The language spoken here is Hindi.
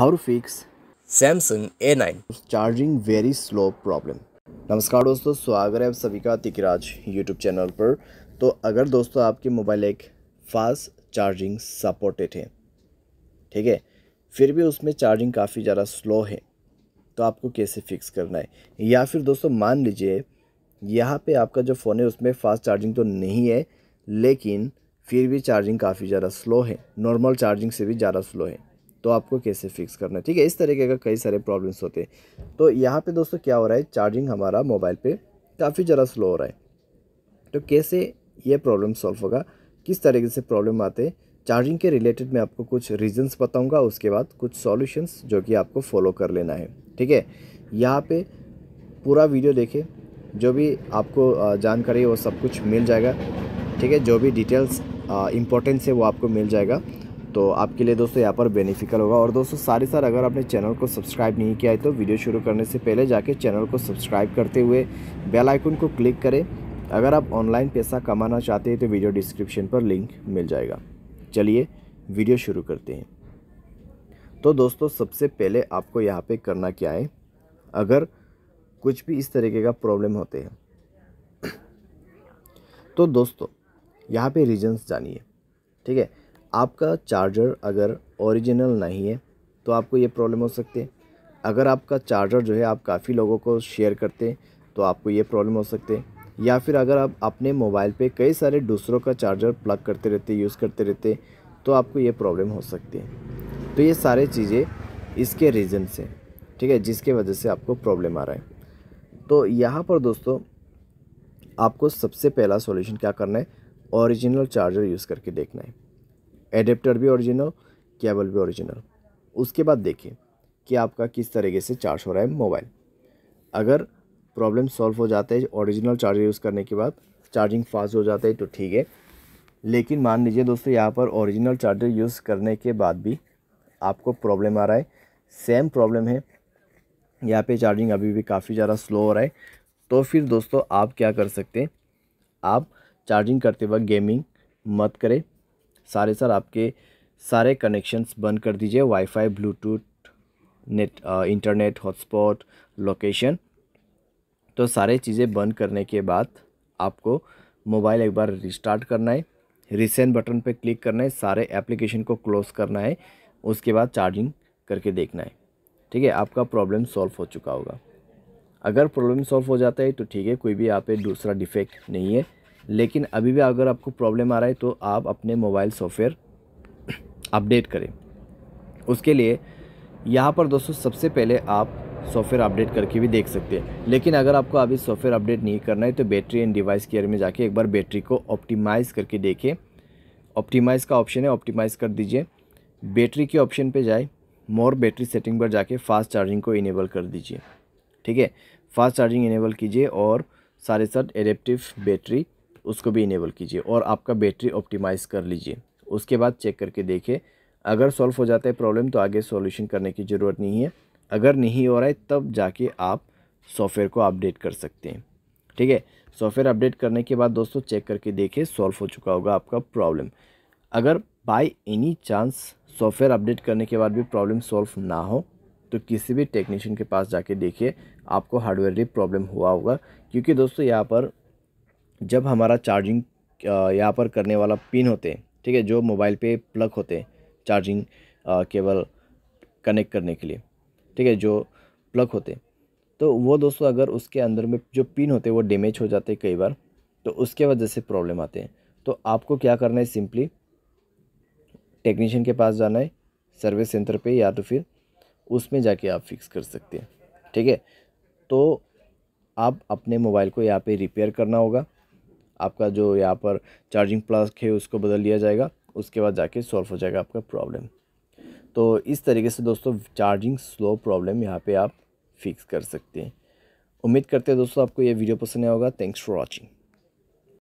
how to fix Samsung A nine charging very slow problem नमस्कार दोस्तों स्वागत है आप सभी का तिकराज यूट्यूब चैनल पर तो अगर दोस्तों आपके मोबाइल एक फास्ट चार्जिंग सपोर्टेड है ठीक है फिर भी उसमें चार्जिंग काफ़ी ज़्यादा स्लो है तो आपको कैसे फिक्स करना है या फिर दोस्तों मान लीजिए यहाँ पे आपका जो फ़ोन है उसमें फास्ट चार्जिंग तो नहीं है लेकिन फिर भी चार्जिंग काफ़ी ज़्यादा स्लो है नॉर्मल चार्जिंग से भी ज़्यादा स्लो है तो आपको कैसे फिक्स करना है ठीक है इस तरीके का कई सारे प्रॉब्लम्स होते हैं तो यहाँ पे दोस्तों क्या हो रहा है चार्जिंग हमारा मोबाइल पे काफ़ी ज़रा स्लो हो रहा है तो कैसे ये प्रॉब्लम सॉल्व होगा किस तरीके से प्रॉब्लम आते हैं चार्जिंग के रिलेटेड मैं आपको कुछ रीजन्स बताऊँगा उसके बाद कुछ सॉल्यूशंस जो कि आपको फॉलो कर लेना है ठीक है यहाँ पर पूरा वीडियो देखें जो भी आपको जानकारी वो सब कुछ मिल जाएगा ठीक है जो भी डिटेल्स इम्पोर्टेंस है वो आपको मिल जाएगा तो आपके लिए दोस्तों यहाँ पर बेनिफिकल होगा और दोस्तों सारे सार अगर आपने चैनल को सब्सक्राइब नहीं किया है तो वीडियो शुरू करने से पहले जाके चैनल को सब्सक्राइब करते हुए बेल आइकन को क्लिक करें अगर आप ऑनलाइन पैसा कमाना चाहते हैं तो वीडियो डिस्क्रिप्शन पर लिंक मिल जाएगा चलिए वीडियो शुरू करते हैं तो दोस्तों सबसे पहले आपको यहाँ पर करना क्या है अगर कुछ भी इस तरीके का प्रॉब्लम होते हैं तो दोस्तों यहाँ पर रीजन्स जानिए ठीक है आपका चार्जर अगर ओरिजिनल नहीं है तो आपको ये प्रॉब्लम हो सकती है अगर आपका चार्जर जो है आप काफ़ी लोगों को शेयर करते हैं तो आपको ये प्रॉब्लम हो सकते हैं या फिर अगर आप अपने मोबाइल पे कई सारे दूसरों का चार्जर प्लग करते रहते यूज़ करते रहते तो आपको ये प्रॉब्लम हो सकती है तो ये सारे चीज़ें इसके रीज़न से ठीक है जिसके वजह से आपको प्रॉब्लम आ रहा है तो यहाँ पर दोस्तों आपको सबसे पहला सॉल्यूशन क्या करना है ओरिजिनल चार्जर यूज़ करके देखना है एडेप्टर भी ओरिजिनल केबल भी ओरिजिनल उसके बाद देखिए कि आपका किस तरीके से चार्ज हो रहा है मोबाइल अगर प्रॉब्लम सॉल्व हो जाता है ओरिजिनल चार्जर यूज़ करने के बाद चार्जिंग फास्ट हो जाता है तो ठीक है लेकिन मान लीजिए दोस्तों यहाँ पर ओरिजिनल चार्जर यूज़ करने के बाद भी आपको प्रॉब्लम आ रहा है सेम प्रॉब्लम है यहाँ पे चार्जिंग अभी भी काफ़ी ज़्यादा स्लो हो रहा है तो फिर दोस्तों आप क्या कर सकते हैं आप चार्जिंग करते वक्त गेमिंग मत करें सारे सर आपके सारे कनेक्शंस बंद कर दीजिए wifi bluetooth net internet hotspot location तो सारे चीज़ें बंद करने के बाद आपको मोबाइल एक बार रिस्टार्ट करना है रिसेंट बटन पर क्लिक करना है सारे एप्लीकेशन को क्लोज करना है उसके बाद चार्जिंग करके देखना है ठीक है आपका प्रॉब्लम सॉल्व हो चुका होगा अगर प्रॉब्लम सॉल्व हो जाता है तो ठीक है कोई भी यहाँ पे दूसरा डिफेक्ट नहीं है लेकिन अभी भी अगर आपको प्रॉब्लम आ रहा है तो आप अपने मोबाइल सॉफ्टवेयर अपडेट करें उसके लिए यहाँ पर दोस्तों सबसे पहले आप सॉफ्टवेयर अपडेट करके भी देख सकते हैं लेकिन अगर आपको अभी सॉफ्टवेयर अपडेट नहीं करना है तो बैटरी एंड डिवाइस केयर में जाके एक बार बैटरी को ऑप्टिमाइज़ करके देखें ऑप्टिमाइज़ का ऑप्शन है ऑप्टिमाइज़ कर दीजिए बैटरी के ऑप्शन पे जाए मोर बैटरी सेटिंग पर जाके फास्ट चार्जिंग को इनेबल कर दीजिए ठीक है फास्ट चार्जिंग इनेबल कीजिए और सारे साथ एडेप्टिव बैटरी उसको भी इनेबल कीजिए और आपका बैटरी ऑप्टिमाइज़ कर लीजिए उसके बाद चेक करके देखिए अगर सॉल्व हो जाता है प्रॉब्लम तो आगे सॉल्यूशन करने की ज़रूरत नहीं है अगर नहीं हो रहा है तब जाके आप सॉफ्टवेयर को अपडेट कर सकते हैं ठीक है सॉफ्टवेयर अपडेट करने के बाद दोस्तों चेक करके देखें सॉल्व हो चुका होगा आपका प्रॉब्लम अगर by any chance software update करने के बाद भी प्रॉब्लम सॉल्व ना हो तो किसी भी टेक्नीशियन के पास जाके देखिए आपको हार्डवेयर भी प्रॉब्लम हुआ होगा क्योंकि दोस्तों यहाँ पर जब हमारा चार्जिंग यहाँ पर करने वाला पिन होते हैं ठीक है जो मोबाइल पे प्लग होते हैं चार्जिंग केबल कनेक्ट करने के लिए ठीक है जो प्लग होते हैं तो वो दोस्तों अगर उसके अंदर में जो पिन होते हैं वो डैमेज हो जाते हैं कई बार तो उसके वजह से प्रॉब्लम आते हैं तो आपको क्या करना है सिंपली टेक्नीशियन के पास जाना है सर्विस सेंटर पे या तो फिर उसमें जाके आप फिक्स कर सकते हैं ठीक है तो आप अपने मोबाइल को यहाँ पे रिपेयर करना होगा आपका जो यहाँ पर चार्जिंग प्लस है उसको बदल लिया जाएगा उसके बाद जाके सॉल्व हो जाएगा आपका प्रॉब्लम तो इस तरीके से दोस्तों चार्जिंग स्लो प्रॉब्लम यहाँ पे आप फिक्स कर सकते हैं उम्मीद करते हैं दोस्तों आपको ये वीडियो पसंद आया होगा थैंक्स फॉर वॉचिंग